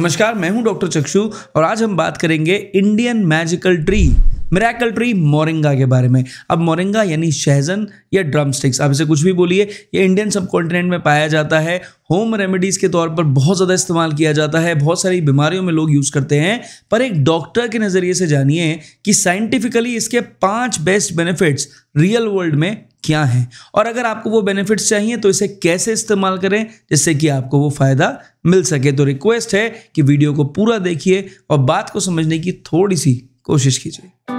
नमस्कार मैं हूं डॉक्टर चक्षु और आज हम बात करेंगे Indian magical tree miracle tree moringa के बारे में अब मोरिंगा यानी शहजन या ड्रमस्टिक्स आप इसे कुछ भी बोलिए ये इंडियन सब कॉन्टिनेंट में पाया जाता है होम रेमेडीज़ के तौर पर बहुत ज़्यादा इस्तेमाल किया जाता है बहुत सारी बीमारियों में लोग यूज़ करते हैं पर एक डॉक्टर के नज़रिए से जानिए कि साइंटिफिकली इसके पाँच बेस्ट बेनिफिट्स रियल वर्ल्ड में क्या हैं और अगर आपको वो बेनिफिट्स चाहिए तो इसे कैसे इस्तेमाल करें जिससे कि आपको वो फ़ायदा मिल सके तो रिक्वेस्ट है कि वीडियो को पूरा देखिए और बात को समझने की थोड़ी सी कोशिश कीजिए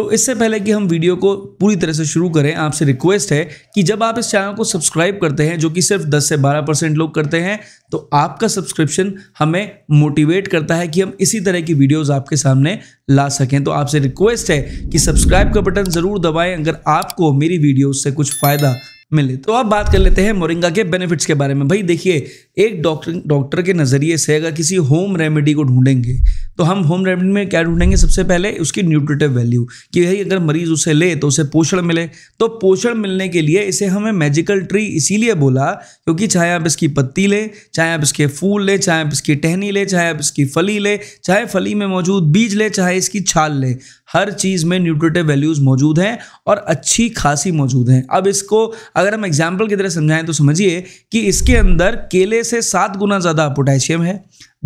तो इससे पहले कि हम वीडियो को पूरी तरह से शुरू करें आपसे रिक्वेस्ट है कि जब आप इस चैनल को सब्सक्राइब करते हैं जो कि सिर्फ 10 से 12 परसेंट लोग करते हैं तो आपका सब्सक्रिप्शन हमें मोटिवेट करता है कि हम इसी तरह की वीडियोस आपके सामने ला सकें तो आपसे रिक्वेस्ट है कि सब्सक्राइब का बटन ज़रूर दबाएँ अगर आपको मेरी वीडियो से कुछ फ़ायदा मिले तो आप बात कर लेते हैं मोरिंगा के बेनिफिट्स के बारे में भाई देखिए एक डॉक्टर डॉक्टर के नज़रिए से अगर किसी होम रेमेडी को ढूंढेंगे तो हम होम रेमेडी में क्या ढूंढेंगे सबसे पहले उसकी न्यूट्रिटिव वैल्यू कि भाई अगर मरीज उसे ले तो उसे पोषण मिले तो पोषण मिलने के लिए इसे हमें मैजिकल ट्री इसीलिए बोला क्योंकि चाहे आप इसकी पत्ती लें चाहे आप इसके फूल लें चाहे आप इसकी टहनी लें चाहे आप इसकी फली लें चाहे फली में मौजूद बीज लें चाहे इसकी छाल लें हर चीज़ में न्यूट्रिटिव वैल्यूज़ मौजूद हैं और अच्छी खासी मौजूद हैं अब इसको अगर हम एग्जाम्पल की तरह समझाएं तो समझिए कि इसके अंदर केले से सात गुना ज़्यादा पोटेशियम है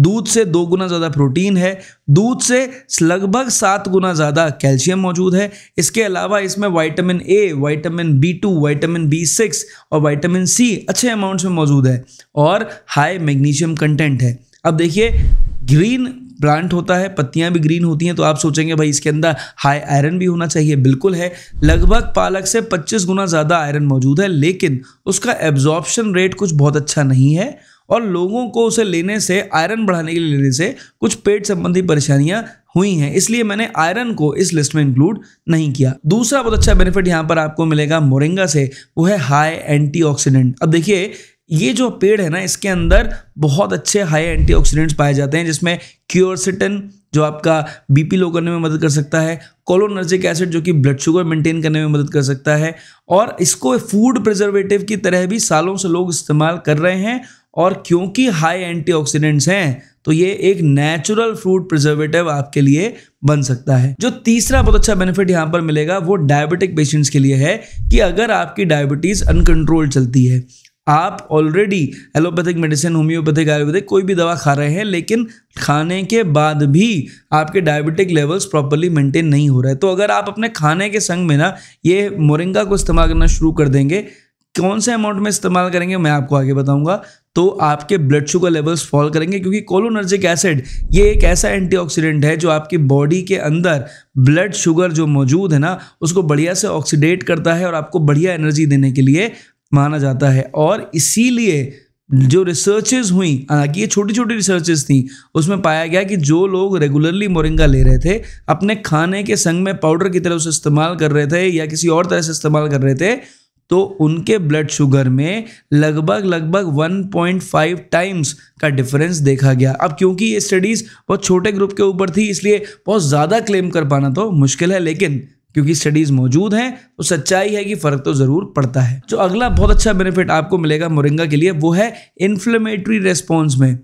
दूध से दो गुना ज़्यादा प्रोटीन है दूध से लगभग सात गुना ज़्यादा कैल्शियम मौजूद है इसके अलावा इसमें vitamin A vitamin B two vitamin B six और वाइटामिन सी अच्छे अमाउंट्स में मौजूद है और हाई मैग्नीशियम कंटेंट है अब देखिए ग्रीन प्लांट होता है पत्तियां भी ग्रीन होती हैं तो आप सोचेंगे भाई इसके अंदर हाई आयरन भी होना चाहिए बिल्कुल है लगभग पालक से 25 गुना ज़्यादा आयरन मौजूद है लेकिन उसका एब्जॉर्प्शन रेट कुछ बहुत अच्छा नहीं है और लोगों को उसे लेने से आयरन बढ़ाने के लिए लेने से कुछ पेट संबंधी परेशानियां हुई हैं इसलिए मैंने आयरन को इस लिस्ट में इंक्लूड नहीं किया दूसरा बहुत अच्छा बेनिफिट यहाँ पर आपको मिलेगा मोरिंगा से वो है हाई एंटीऑक्सीडेंट अब देखिए ये जो पेड़ है ना इसके अंदर बहुत अच्छे हाई एंटीऑक्सीडेंट्स पाए जाते हैं जिसमें क्योरसिटन जो आपका बीपी लो करने में मदद कर सकता है कोलोनर्जिक एसिड जो कि ब्लड शुगर मेंटेन करने में मदद कर सकता है और इसको फूड प्रिजर्वेटिव की तरह भी सालों से लोग इस्तेमाल कर रहे हैं और क्योंकि हाई एंटीऑक्सीडेंट्स हैं तो ये एक नेचुरल फ्रूट प्रिजर्वेटिव आपके लिए बन सकता है जो तीसरा बहुत अच्छा बेनिफिट यहाँ पर मिलेगा वो डायबिटिक पेशेंट्स के लिए है कि अगर आपकी डायबिटीज़ अनकंट्रोल चलती है आप already allopathic medicine homeopathic Ayurvedic कोई भी दवा खा रहे हैं लेकिन खाने के बाद भी आपके डायबिटिक लेवल्स प्रॉपरली मेंटेन नहीं हो रहा है तो अगर आप अपने खाने के संग में ना ये मोरिंगा को इस्तेमाल करना शुरू कर देंगे कौन से अमाउंट में इस्तेमाल करेंगे मैं आपको आगे बताऊंगा तो आपके ब्लड शुगर लेवल्स फॉल करेंगे क्योंकि कोलोनर्जिक एसिड ये एक ऐसा एंटीऑक्सीडेंट है जो आपकी बॉडी के अंदर ब्लड शुगर जो मौजूद है ना उसको बढ़िया से ऑक्सीडेट करता है और आपको बढ़िया एनर्जी देने के लिए माना जाता है और इसीलिए जो रिसर्चेज हुई हालांकि ये छोटी छोटी रिसर्चेज थी उसमें पाया गया कि जो लोग रेगुलरली मोरिंगा ले रहे थे अपने खाने के संग में पाउडर की तरह उसे इस्तेमाल कर रहे थे या किसी और तरह से इस्तेमाल कर रहे थे तो उनके ब्लड शुगर में लगभग लगभग 1.5 टाइम्स का डिफरेंस देखा गया अब क्योंकि ये स्टडीज़ बहुत छोटे ग्रुप के ऊपर थी इसलिए बहुत ज़्यादा क्लेम कर पाना तो मुश्किल है लेकिन क्योंकि स्टडीज मौजूद हैं तो सच्चाई है कि फर्क तो जरूर पड़ता है जो अगला बहुत अच्छा बेनिफिट आपको मिलेगा मोरिंगा के लिए वो है इन्फ्लेमेटरी रेस्पॉन्स में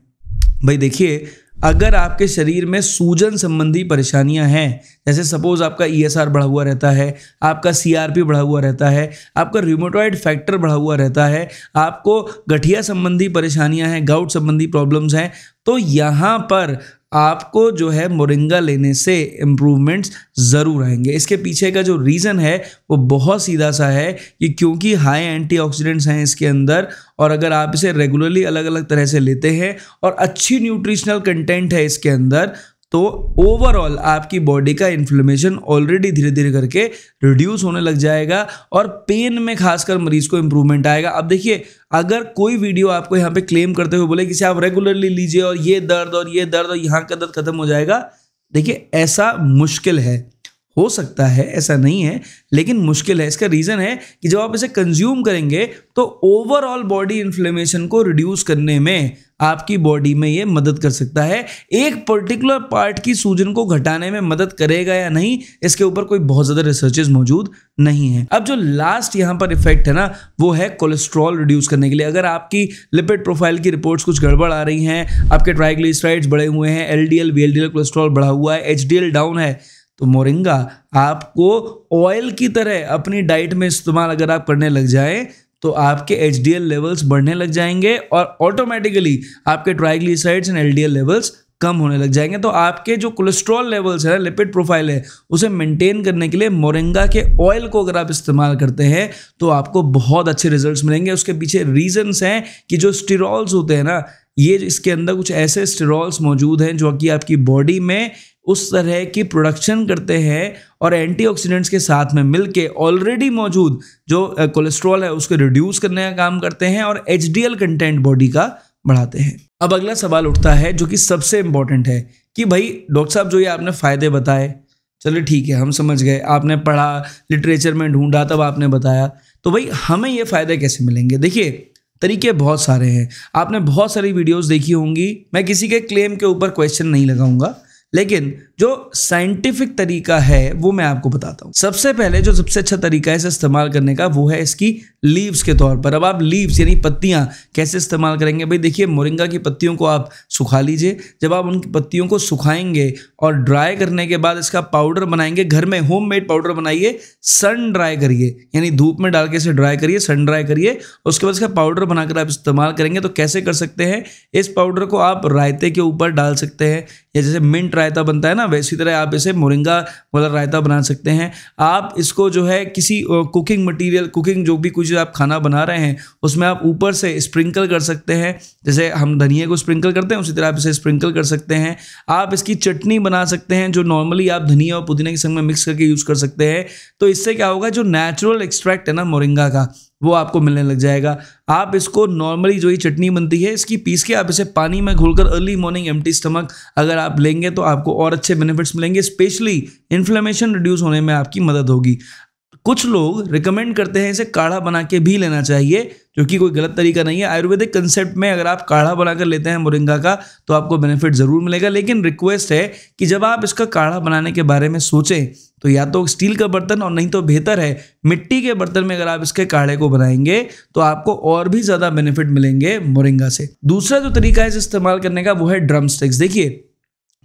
भाई देखिए अगर आपके शरीर में सूजन संबंधी परेशानियां हैं जैसे सपोज आपका आर e बढ़ा हुआ रहता है आपका पी बढ़ा हुआ रहता है आपका रिमोटॉइड फैक्टर बढ़ा हुआ रहता है आपको गठिया संबंधी परेशानियां हैं गाउट संबंधी प्रॉब्लम्स हैं तो यहाँ पर आपको जो है मोरिंगा लेने से इम्प्रूवमेंट्स ज़रूर आएंगे इसके पीछे का जो रीज़न है वो बहुत सीधा सा है कि क्योंकि हाई एंटीऑक्सीडेंट्स हैं इसके अंदर और अगर आप इसे रेगुलरली अलग अलग तरह से लेते हैं और अच्छी न्यूट्रिशनल कंटेंट है इसके अंदर तो ओवरऑल आपकी बॉडी का इन्फ्लेमेशन ऑलरेडी धीरे धीरे करके रिड्यूस होने लग जाएगा और पेन में खासकर मरीज को इंप्रूवमेंट आएगा अब देखिए अगर कोई वीडियो आपको यहाँ पे क्लेम करते हुए बोले कि आप रेगुलरली लीजिए और ये दर्द और ये दर्द और यहाँ का दर्द खत्म हो जाएगा देखिए ऐसा मुश्किल है हो सकता है ऐसा नहीं है लेकिन मुश्किल है इसका रीज़न है कि जब आप इसे कंज्यूम करेंगे तो ओवरऑल बॉडी इन्फ्लेमेशन को रिड्यूस करने में आपकी बॉडी में ये मदद कर सकता है एक पर्टिकुलर पार्ट की सूजन को घटाने में मदद करेगा या नहीं इसके ऊपर कोई बहुत ज़्यादा रिसर्चेज मौजूद नहीं है अब जो लास्ट यहाँ पर इफेक्ट है ना वो है कोलेस्ट्रॉल रिड्यूस करने के लिए अगर आपकी लिपिड प्रोफाइल की रिपोर्ट्स कुछ गड़बड़ आ रही हैं आपके ट्राइग्लिसराइड्स बढ़े हुए हैं L D L V L D L cholesterol बढ़ा हुआ है एच डी एल डाउन है तो मोरिंगा आपको ऑयल की तरह अपनी डाइट में इस्तेमाल अगर आप करने लग जाए तो आपके एच लेवल्स बढ़ने लग जाएंगे और ऑटोमेटिकली आपके ट्राइग्लिसराइड्स एंड एल लेवल्स कम होने लग जाएंगे तो आपके जो कोलेस्ट्रॉल लेवल्स है लिपिड प्रोफाइल है उसे मेंटेन करने के लिए मोरिंगा के ऑयल को अगर आप इस्तेमाल करते हैं तो आपको बहुत अच्छे रिजल्ट्स मिलेंगे उसके पीछे रीजंस हैं कि जो स्टीरॉल्स होते हैं ना ये इसके अंदर कुछ ऐसे स्टेरॉल्स मौजूद हैं जो कि आपकी बॉडी में उस तरह की प्रोडक्शन करते हैं और एंटीऑक्सीडेंट्स के साथ में मिलके ऑलरेडी मौजूद जो कोलेस्ट्रॉल है उसको रिड्यूस करने का काम करते हैं और एच कंटेंट बॉडी का बढ़ाते हैं अब अगला सवाल उठता है जो कि सबसे इम्पॉर्टेंट है कि भाई डॉक्टर साहब जो ये आपने फ़ायदे बताए चलो ठीक है हम समझ गए आपने पढ़ा लिटरेचर में ढूंढा तब आपने बताया तो भाई हमें ये फ़ायदे कैसे मिलेंगे देखिए तरीके बहुत सारे हैं आपने बहुत सारी वीडियोस देखी होंगी मैं किसी के क्लेम के ऊपर क्वेश्चन नहीं लगाऊंगा लेकिन जो साइंटिफिक तरीका है वो मैं आपको बताता हूँ सबसे पहले जो सबसे अच्छा तरीका है इसे इस्तेमाल करने का वो है इसकी लीव्स के तौर पर अब आप लीव्स यानी पत्तियाँ कैसे इस्तेमाल करेंगे भाई देखिए मोरिंगा की पत्तियों को आप सुखा लीजिए जब आप उनकी पत्तियों को सुखाएंगे और ड्राई करने के बाद इसका पाउडर बनाएंगे घर में होम मेड पाउडर बनाइए सन ड्राई करिए यानी धूप में डाल के इसे ड्राई करिए सन ड्राई करिए उसके बाद इसका पाउडर बनाकर आप इस्तेमाल करेंगे तो कैसे कर सकते हैं इस पाउडर को आप रायते के ऊपर डाल सकते हैं या जैसे मिंट रायता बनता है ना वैसी तरह आप इसे मोरिंगा वाला रायता बना सकते हैं आप इसको जो है किसी कुकिंग मटीरियल कुकिंग जो भी कुछ जो आप खाना बना रहे हैं उसमें आप ऊपर से स्प्रिंकल कर सकते हैं जैसे हम धनिया को स्प्रिंकल करते हैं उसी तरह आप इसे स्प्रिंकल कर सकते हैं आप इसकी चटनी बना सकते हैं जो नॉर्मली आप धनिया और पुदीने के संग में मिक्स करके यूज़ कर सकते हैं तो इससे क्या होगा जो नेचुरल एक्सट्रैक्ट है ना मोरिंगा का वो आपको मिलने लग जाएगा आप इसको नॉर्मली जो ये चटनी बनती है इसकी पीस के आप इसे पानी में घोलकर अर्ली मॉर्निंग एम स्टमक अगर आप लेंगे तो आपको और अच्छे बेनिफिट्स मिलेंगे स्पेशली इन्फ्लेमेशन रिड्यूस होने में आपकी मदद होगी कुछ लोग रिकमेंड करते हैं इसे काढ़ा बना के भी लेना चाहिए जो कि कोई गलत तरीका नहीं है आयुर्वेदिक कंसेप्ट में अगर आप काढ़ा बनाकर लेते हैं मुरिंगा का तो आपको बेनिफिट ज़रूर मिलेगा लेकिन रिक्वेस्ट है कि जब आप इसका काढ़ा बनाने के बारे में सोचें तो या तो स्टील का बर्तन और नहीं तो बेहतर है मिट्टी के बर्तन में अगर आप इसके काढ़े को बनाएंगे तो आपको और भी ज़्यादा बेनिफिट मिलेंगे मुरिंगा से दूसरा जो तरीका है इसे इस्तेमाल करने का वो है ड्रम स्टिक्स देखिए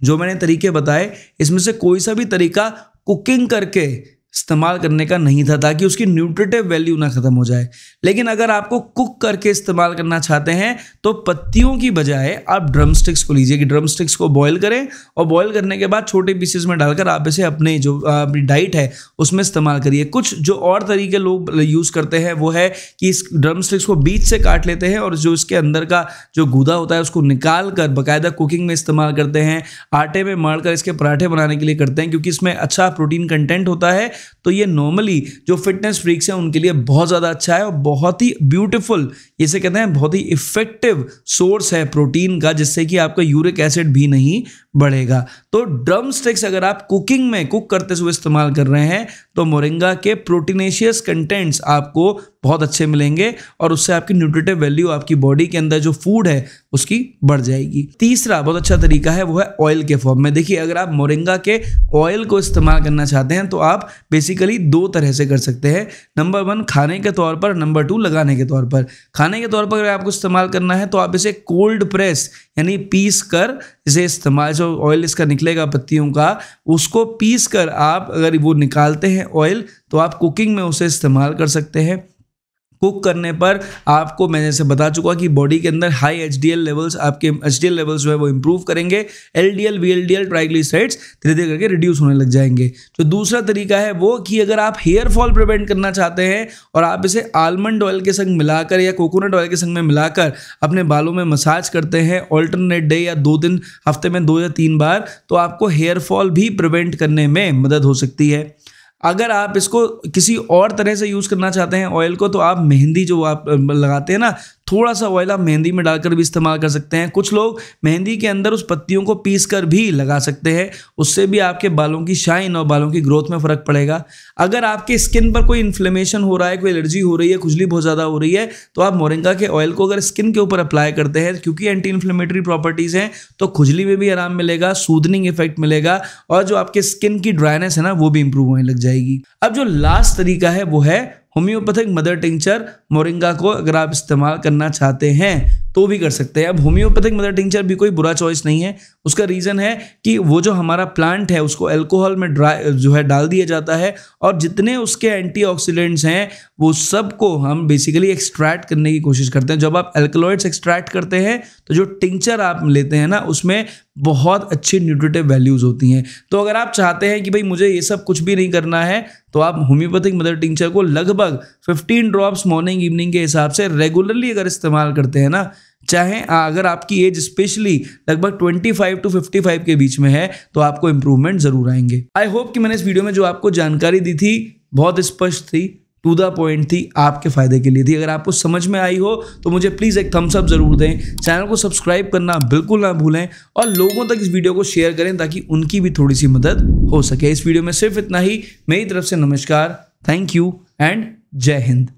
जो मैंने तरीके बताए इसमें से कोई सा भी तरीका कुकिंग करके इस्तेमाल करने का नहीं था ताकि उसकी न्यूट्रिटिव वैल्यू ना ख़त्म हो जाए लेकिन अगर आपको कुक करके इस्तेमाल करना चाहते हैं तो पत्तियों की बजाय आप ड्रम स्टिक्स को लीजिए कि ड्रम स्टिक्स को बॉईल करें और बॉईल करने के बाद छोटे पीसेस में डालकर आप इसे अपने जो अपनी डाइट है उसमें इस्तेमाल करिए कुछ जो और तरीके लोग यूज़ करते हैं वो है कि इस ड्रम स्टिक्स को बीच से काट लेते हैं और जो इसके अंदर का जो गूदा होता है उसको निकाल कर बाकायदा कुकिंग में इस्तेमाल करते हैं आटे में मार इसके पराठे बनाने के लिए करते हैं क्योंकि इसमें अच्छा प्रोटीन कंटेंट होता है तो ये नॉर्मली जो फिटनेस फ्रीक्स हैं उनके लिए बहुत ज़्यादा अच्छा है और बहुत ही ब्यूटिफुल इसे कहते हैं बहुत ही इफेक्टिव सोर्स है प्रोटीन का जिससे कि आपका यूरिक एसिड भी नहीं बढ़ेगा तो ड्रम स्टिक्स अगर आप कुकिंग में कुक करते हुए इस्तेमाल कर रहे हैं तो मोरिंगा के प्रोटीनेशियस कंटेंट्स आपको बहुत अच्छे मिलेंगे और उससे आपकी न्यूट्रिटिव वैल्यू आपकी बॉडी के अंदर जो फूड है उसकी बढ़ जाएगी तीसरा बहुत अच्छा तरीका है वो है ऑयल के फॉर्म में देखिए अगर आप मोरिंगा के ऑयल को इस्तेमाल करना चाहते हैं तो आप बेसिकली दो तरह से कर सकते हैं नंबर वन खाने के तौर पर नंबर टू लगाने के तौर पर खाने के तौर पर अगर आपको इस्तेमाल करना है तो आप इसे कोल्ड प्रेस यानी पीस कर इसे इस्तेमाल जो ऑयल इसका निकलेगा पत्तियों का उसको पीस कर आप अगर वो निकालते हैं ऑयल तो आप कुकिंग में उसे इस्तेमाल कर सकते हैं कुक करने पर आपको मैं जैसे बता चुका कि बॉडी के अंदर हाई एच लेवल्स आपके एच लेवल्स जो है वो इम्प्रूव करेंगे L D L V L D L triglycerides धीरे धीरे करके रिड्यूस होने लग जाएंगे जो दूसरा तरीका है वो कि अगर आप हेयर फॉल प्रिवेंट करना चाहते हैं और आप इसे आलमंड ऑयल के संग मिलाकर या कोकोनट ऑयल के संग में मिलाकर अपने बालों में मसाज करते हैं ऑल्टरनेट डे या दो दिन हफ्ते में दो या तीन बार तो आपको हेयर फॉल भी प्रिवेंट करने में मदद हो सकती है अगर आप इसको किसी और तरह से यूज़ करना चाहते हैं ऑयल को तो आप मेहंदी जो आप लगाते हैं ना थोड़ा सा ऑयल आप मेहंदी में डालकर भी इस्तेमाल कर सकते हैं कुछ लोग मेहंदी के अंदर उस पत्तियों को पीस कर भी लगा सकते हैं उससे भी आपके बालों की शाइन और बालों की ग्रोथ में फ़र्क पड़ेगा अगर आपके स्किन पर कोई इन्फ्लेमेशन हो रहा है कोई एलर्जी हो रही है खुजली बहुत ज़्यादा हो रही है तो आप मोरिंगा के ऑयल को अगर स्किन के ऊपर अप्लाई करते हैं क्योंकि एंटी इन्फ्लेमेटरी प्रॉपर्टीज़ हैं तो खुजली में भी आराम मिलेगा सूदनिंग इफेक्ट मिलेगा और जो आपके स्किन की ड्राइनेस है ना वो भी इंप्रूव होने लग जाएगी अब जो लास्ट तरीका है वो है होम्योपैथिक मदर टिंचर मोरिंगा को अगर आप इस्तेमाल करना चाहते हैं तो भी कर सकते हैं अब होम्योपैथिक मदर टिंचर भी कोई बुरा चॉइस नहीं है उसका रीज़न है कि वो जो हमारा प्लांट है उसको एल्कोहल में ड्राई जो है डाल दिया जाता है और जितने उसके एंटीऑक्सीडेंट्स हैं वो सबको हम बेसिकली एक्सट्रैक्ट करने की कोशिश करते हैं जब आप एल्कोलॉइड्स एक्सट्रैक्ट करते हैं तो जो टिंचर आप लेते हैं ना उसमें बहुत अच्छी न्यूट्रिटिव वैल्यूज़ होती हैं तो अगर आप चाहते हैं कि भाई मुझे ये सब कुछ भी नहीं करना है तो आप होम्योपैथिक मदर टिंचर को लगभग 15 ड्रॉप्स मॉर्निंग इवनिंग के हिसाब से रेगुलरली अगर इस्तेमाल करते हैं ना चाहे अगर आपकी एज स्पेशली लगभग 25 टू 55 के बीच में है तो आपको इंप्रूवमेंट जरूर आएंगे आई होप कि मैंने इस वीडियो में जो आपको जानकारी दी थी बहुत स्पष्ट थी टू द पॉइंट थी आपके फायदे के लिए थी अगर आपको समझ में आई हो तो मुझे प्लीज़ एक थम्स अप जरूर दें चैनल को सब्सक्राइब करना बिल्कुल ना भूलें और लोगों तक इस वीडियो को शेयर करें ताकि उनकी भी थोड़ी सी मदद हो सके इस वीडियो में सिर्फ इतना ही मेरी तरफ से नमस्कार थैंक यू एंड जय हिंद